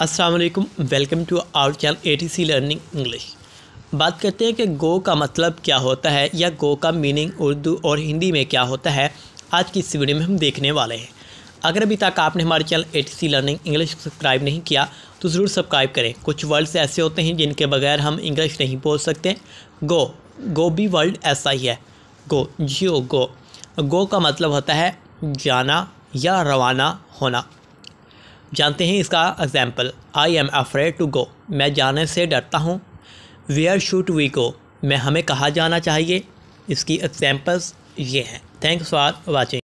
अस्सलाम वालेकुम welcome to our channel ATC learning English बात करते हैं कि गो का मतलब क्या होता है या गो का मीनिंग उर्दू और हिंदी में क्या होता है आज की इस वीडियो में हम देखने वाले हैं अगर अभी तक आपने हमारे channel ATC learning English subscribe नहीं किया तो ज़रूर सब्सक्राइब करें कुछ वर्ड्स ऐसे होते हैं जिनके बगैर हम इंग्लिश नहीं बोल सकते गो गो भी वर्ल्ड ऐसा ही है गो जियो गो गो का मतलब होता है जाना या रवाना होना जानते हैं इसका example I am afraid to go मैं जाने से डरता हूँ वेयर शूट वी गो मैं हमें कहाँ जाना चाहिए इसकी एग्ज़ाम्पल्स ये हैं थैंक्स फॉर वॉचिंग